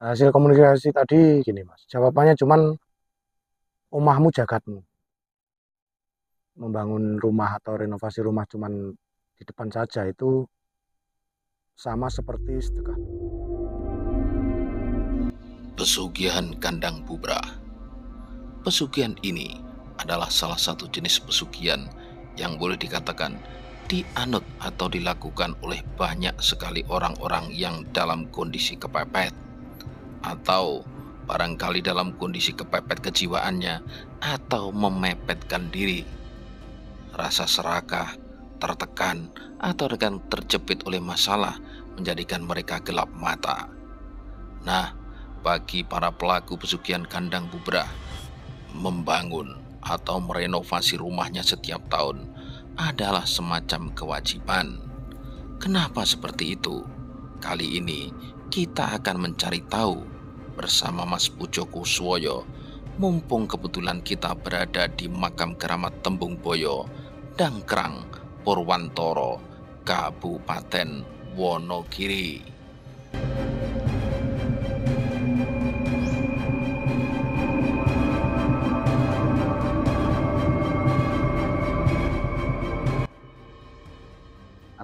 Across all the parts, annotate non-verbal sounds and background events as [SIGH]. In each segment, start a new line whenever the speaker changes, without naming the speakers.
hasil komunikasi tadi gini mas jawabannya cuman omahmu jagatmu membangun rumah atau renovasi rumah cuman di depan saja itu sama seperti sedekah
pesugihan kandang bubra pesugihan ini adalah salah satu jenis pesugihan yang boleh dikatakan dianut atau dilakukan oleh banyak sekali orang-orang yang dalam kondisi kepepet atau barangkali dalam kondisi kepepet kejiwaannya atau memepetkan diri. Rasa serakah, tertekan, atau dengan terjepit oleh masalah menjadikan mereka gelap mata. Nah, bagi para pelaku pesugihan kandang bubrah, membangun atau merenovasi rumahnya setiap tahun adalah semacam kewajiban. Kenapa seperti itu? Kali ini kita akan mencari tahu bersama Mas Pujo Kuswoyo mumpung kebetulan kita berada di makam keramat Tembung Boyo, Dangkrang, Purwantoro, Kabupaten Wonogiri.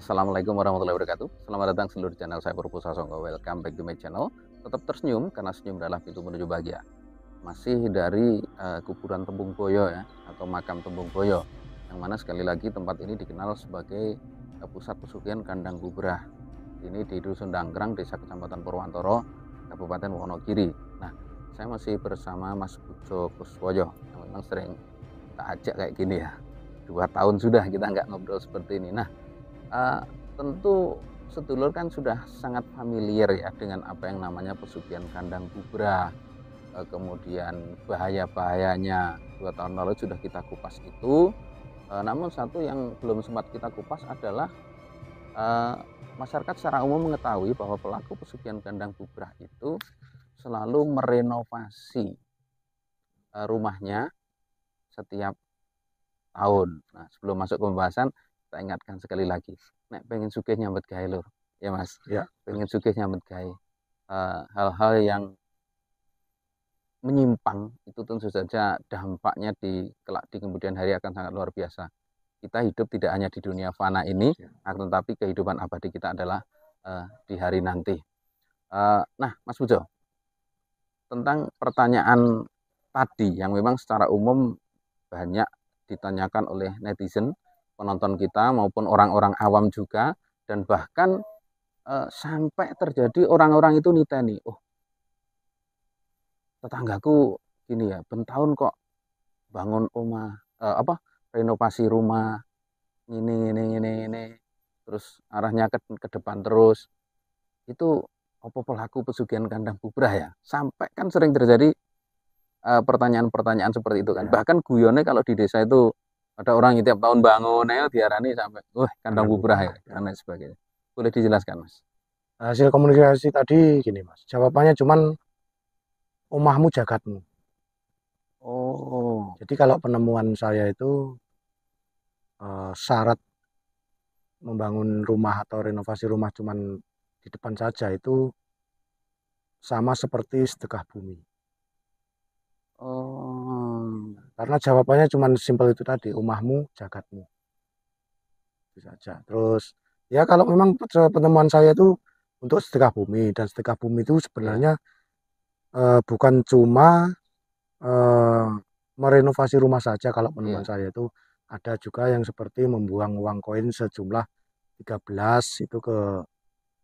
Assalamualaikum warahmatullahi wabarakatuh. Selamat datang seluruh channel saya Purpusa Songko. Welcome back to my channel. Tetap tersenyum karena senyum adalah pintu menuju bahagia. Masih dari uh, kuburan Tembung Boyo ya atau makam Tembung Boyo yang mana sekali lagi tempat ini dikenal sebagai uh, pusat pesugihan kandang gubrah. Ini di Dusun Danggrang, Desa Kecamatan Purwantoro, Kabupaten Wonogiri. Nah, saya masih bersama Mas Bujo Kuswoyo yang memang sering tak ajak kayak gini ya. Dua tahun sudah kita nggak ngobrol seperti ini. Nah, uh, tentu sedulur kan sudah sangat familiar ya dengan apa yang namanya pesugihan kandang kubra uh, kemudian bahaya bahayanya dua tahun lalu sudah kita kupas itu uh, namun satu yang belum sempat kita kupas adalah uh, masyarakat secara umum mengetahui bahwa pelaku pesugihan kandang kubra itu selalu merenovasi rumahnya setiap tahun. Nah, sebelum masuk ke pembahasan, saya ingatkan sekali lagi nek pengen sugih nyambut gawe lur ya mas ya. pengen sugih nyambut gawe uh, hal-hal yang menyimpang itu tentu saja dampaknya di kelak di kemudian hari akan sangat luar biasa kita hidup tidak hanya di dunia fana ini ya. akan tetapi kehidupan abadi kita adalah uh, di hari nanti uh, nah mas Bujo tentang pertanyaan tadi yang memang secara umum banyak ditanyakan oleh netizen penonton kita maupun orang-orang awam juga dan bahkan e, sampai terjadi orang-orang itu niteni oh tetanggaku gini ya bentahun kok bangun rumah e, apa renovasi rumah ini ini ini ini terus arahnya ke, ke depan terus itu apa pelaku pesugihan kandang bubrah ya sampai kan sering terjadi eh, pertanyaan-pertanyaan seperti itu kan ya. bahkan guyone kalau di desa itu ada orang yang tiap tahun bangun ya diarani sampai wah kandang hmm. kubrah ya dan sebagainya boleh dijelaskan mas
hasil komunikasi tadi gini mas jawabannya cuman omahmu jagatmu oh jadi kalau penemuan saya itu uh, syarat membangun rumah atau renovasi rumah cuman di depan saja itu sama seperti sedekah bumi oh karena jawabannya cuma simpel itu tadi, umahmu, jagatmu. bisa aja. Terus, ya kalau memang penemuan saya itu untuk sedekah bumi. Dan sedekah bumi itu sebenarnya uh, bukan cuma uh, merenovasi rumah saja kalau penemuan ya. saya itu. Ada juga yang seperti membuang uang koin sejumlah 13 itu ke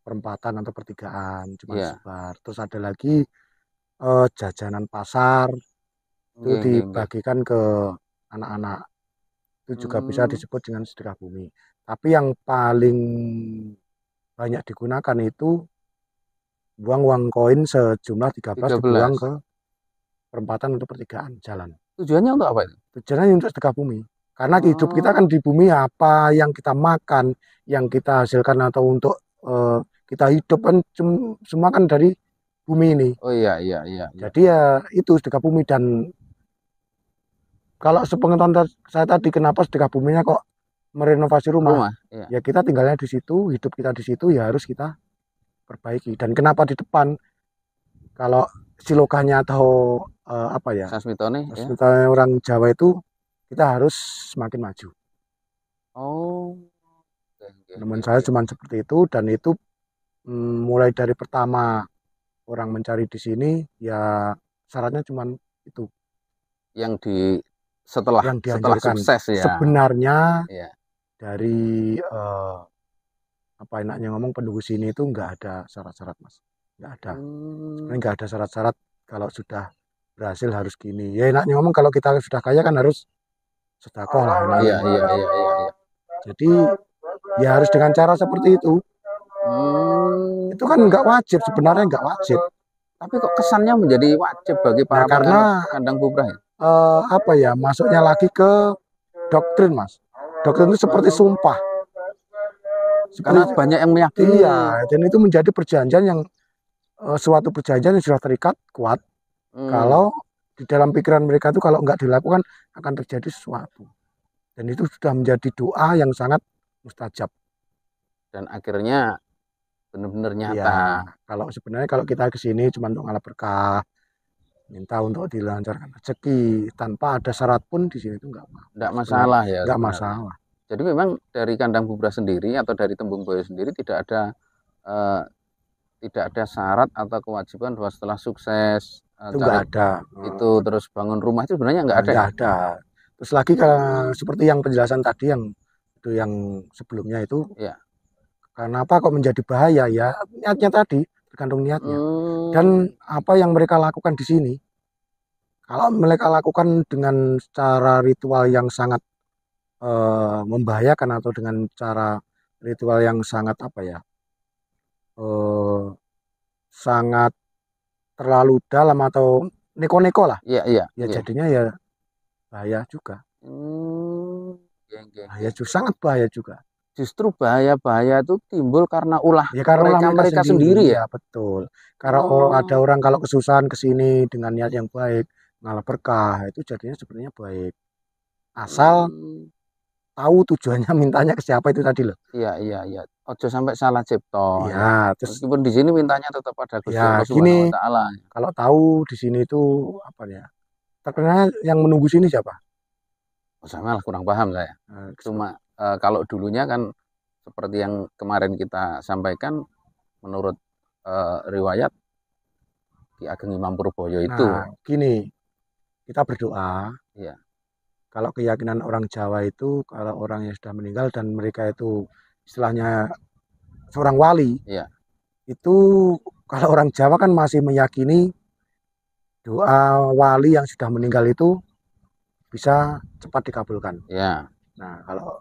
perempatan atau pertigaan cuma ya. sebar terus ada lagi uh, jajanan pasar itu -hmm. dibagikan ke anak-anak itu juga mm. bisa hmm. disebut dengan sedekah bumi tapi yang paling banyak digunakan itu buang uang koin sejumlah 13, 13. dibuang ke perempatan untuk pertigaan jalan tujuannya untuk apa itu? tujuannya untuk sedekah bumi karena oh. hidup kita oh. kan di bumi apa yang kita makan yang kita hasilkan atau untuk uh, kita hidup kan semua kan dari bumi ini
oh iya iya, iya. iya.
jadi ya itu sedekah bumi dan kalau sepengetahuan saya tadi kenapa sedekah buminya kok merenovasi rumah? rumah iya. Ya kita tinggalnya di situ, hidup kita di situ ya harus kita perbaiki. Dan kenapa di depan kalau silokahnya atau uh, apa
ya? Sasmitone. Iya. Sasmitone
ya. orang Jawa itu kita harus semakin maju.
Oh. Teman
saya cuma seperti itu dan itu mm, mulai dari pertama orang mencari di sini ya syaratnya cuma itu. Yang di setelah yang setelah sukses ya. Sebenarnya ya. dari uh, apa enaknya ngomong penduduk sini itu nggak ada syarat-syarat mas, nggak ada, hmm. nggak ada syarat-syarat kalau sudah berhasil harus gini. Ya enaknya ngomong kalau kita sudah kaya kan harus sedekah lah. Iya, iya, iya, iya, iya. Jadi ya harus dengan cara seperti itu. Hmm. Itu kan nggak wajib sebenarnya nggak wajib.
Tapi kok kesannya menjadi
wajib bagi para nah, karena
kandang, kandang bubrah ya?
uh, apa ya masuknya lagi ke doktrin mas doktrin itu seperti sumpah seperti, karena banyak yang meyakini ya dan itu menjadi perjanjian yang uh, suatu perjanjian yang sudah terikat kuat
hmm. kalau
di dalam pikiran mereka itu kalau nggak dilakukan akan terjadi sesuatu dan itu sudah menjadi doa yang sangat mustajab
dan akhirnya benar-benar nyata. Ya, kalau sebenarnya
kalau kita ke sini cuma untuk ngalah berkah, minta untuk dilancarkan rezeki tanpa ada syarat pun di sini itu nggak nggak masalah ya enggak masalah
jadi memang dari kandang bubra sendiri atau dari tembung boyo sendiri tidak ada eh, tidak ada syarat atau kewajiban bahwa setelah sukses eh, itu enggak ada itu terus bangun rumah itu sebenarnya enggak ada ya? nggak ada
terus lagi kalau seperti yang penjelasan tadi yang itu yang sebelumnya itu ya. kenapa kok menjadi bahaya ya niatnya tadi tergantung niatnya. Hmm. Dan apa yang mereka lakukan di sini, kalau mereka lakukan dengan cara ritual yang sangat uh, membahayakan atau dengan cara ritual yang sangat apa ya, uh, sangat terlalu dalam atau neko-neko lah. Iya, iya. Ya, ya. jadinya ya bahaya juga. Hmm. Geng, geng. Bahaya juga, sangat bahaya juga justru bahaya-bahaya itu timbul karena ulah ya, karena mereka, mereka, mereka sendiri, sendiri ya? ya betul karena oh. oh. ada orang kalau kesusahan ke sini dengan niat yang baik ngalah berkah itu jadinya sebenarnya baik asal hmm. tahu tujuannya [LAUGHS] mintanya ke siapa itu tadi loh
iya iya iya ojo sampai salah cipto ya, ya. terus meskipun di sini mintanya tetap ada Gusti ya, gini, ya.
kalau tahu di sini itu apa ya terkenal yang menunggu sini siapa
Oh, sama lah kurang paham saya. Nah, Cuma e, kalau dulunya kan seperti yang kemarin kita sampaikan menurut e, riwayat Ki Ageng Imam Purboyo itu nah,
gini kita berdoa ya kalau keyakinan orang Jawa itu kalau orang yang sudah meninggal dan mereka itu istilahnya seorang wali ya itu kalau orang Jawa kan masih meyakini doa wali yang sudah meninggal itu bisa cepat dikabulkan. Ya. Nah, kalau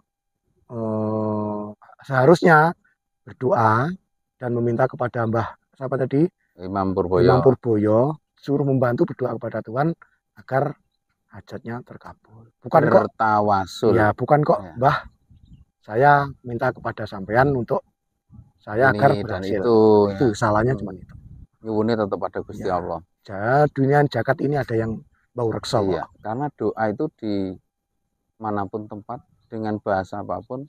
eh, seharusnya berdoa dan meminta kepada Mbah siapa tadi
Imam Purboyo. Imam
Purboyo suruh membantu berdoa kepada Tuhan agar hajatnya terkabul. Bukan Bertawasul. kok Ya, bukan kok, ya. Mbah. Saya minta kepada sampean untuk
saya Ini agar berhasil. itu, itu ya. salahnya cuma itu. ini tetap pada Gusti ya. Allah.
Ja, dunia jagat ini ada yang bau reksa iya,
Karena doa itu di manapun tempat dengan bahasa apapun,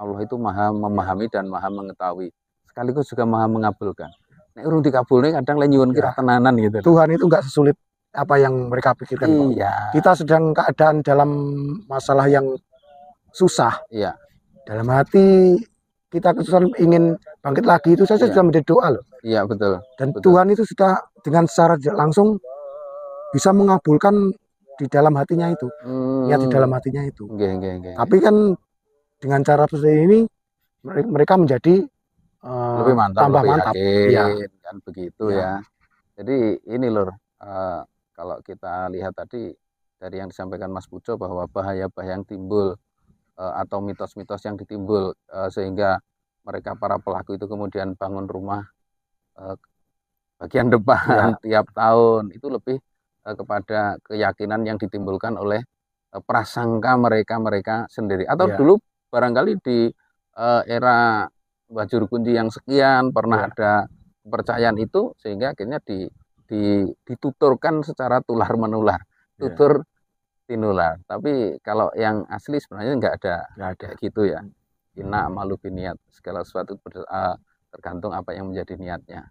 Allah itu maha memahami dan maha mengetahui. Sekaligus juga maha mengabulkan. Nek urung dikabulne kadang lenyuwun kira ya. tenanan gitu. Tuhan
itu enggak sesulit apa yang mereka pikirkan. Iya. Kita sedang keadaan dalam masalah yang susah. Iya. Dalam hati kita kesusahan ingin bangkit lagi itu saja iya. sudah menjadi doa loh.
Iya betul. Dan betul.
Tuhan itu sudah dengan secara langsung bisa mengabulkan di dalam hatinya itu ya,
hmm. niat di dalam hatinya itu okay, okay, okay. tapi kan
dengan cara seperti ini mereka menjadi uh, lebih mantap tambah lebih mantap yakin,
ya. kan begitu ya. ya jadi ini lor uh, eh, kalau kita lihat tadi dari yang disampaikan Mas Pujo bahwa bahaya-bahaya yang timbul uh, atau mitos-mitos yang ditimbul uh, sehingga mereka para pelaku itu kemudian bangun rumah uh, bagian depan ya. tiap tahun itu lebih Eh, kepada keyakinan yang ditimbulkan oleh eh, prasangka mereka-mereka sendiri atau ya. dulu barangkali di eh, era bajur kunci yang sekian pernah ya. ada kepercayaan itu sehingga akhirnya di, di dituturkan secara tular menular iya. tutur tinular tapi kalau yang asli sebenarnya nggak ada, nggak ada. gitu ya inna hmm. malu biniat segala sesuatu tergantung apa yang menjadi niatnya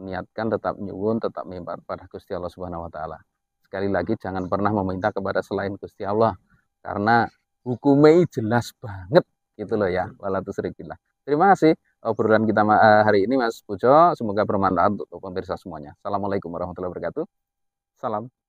niatkan tetap nyuwun, tetap mimbar pada Gusti Allah Subhanahu wa taala. Sekali lagi jangan pernah meminta kepada selain Gusti Allah karena hukumnya jelas banget gitu loh ya. lah Terima kasih obrolan kita eh, hari ini Mas Pujo. Semoga bermanfaat untuk pemirsa semuanya. Assalamualaikum warahmatullahi wabarakatuh. Salam.